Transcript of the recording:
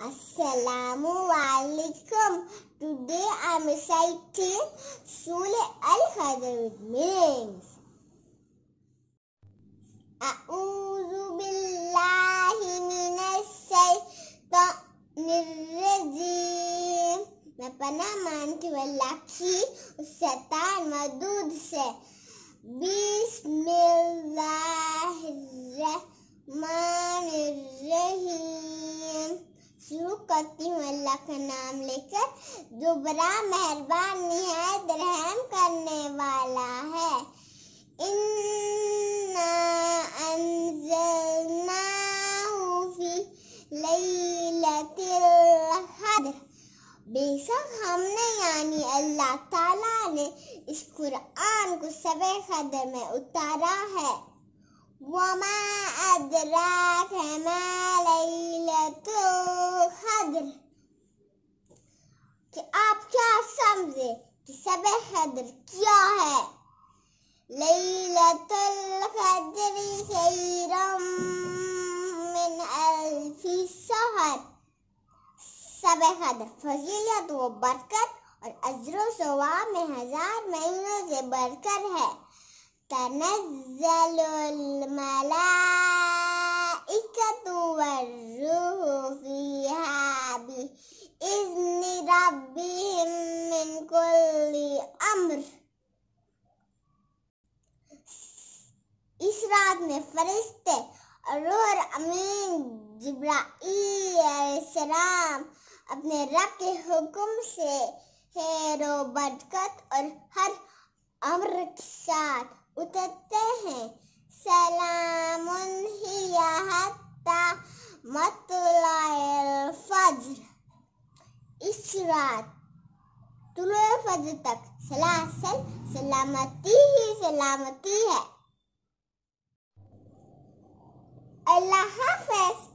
Assalamu alaikum. Today I'm reciting Surah Al Hadid means. A'udhu billahi minash shaitanir rajim. मैं पना मानती हूँ satan की उस शैतान शुरू करती हूँ अल्लाह का नाम लेकर जो बड़ा मेहरबान निहायत रहम करने वाला है बेशक हमने यानी अल्लाह ताला ने इस कुरान को सब कदर में उतारा है वमा अदराक है हद्र कि आप क्या समझे कि सब हैदर क्या है लैलतुल वो बरकत और अजर सवा में हजार महीनों से बरकर है तनजल अम्र इस रात में फरिश्ते और अमीन जिब्राईसलाम अपने रब के हुक्म से हेरो बरकत और हर अम्र के साथ उतरते हैं सलाम मतल फज्र इस रात तुलुए फजर तक सलासल सलामती ही सलामती है अल्लाह हाफिज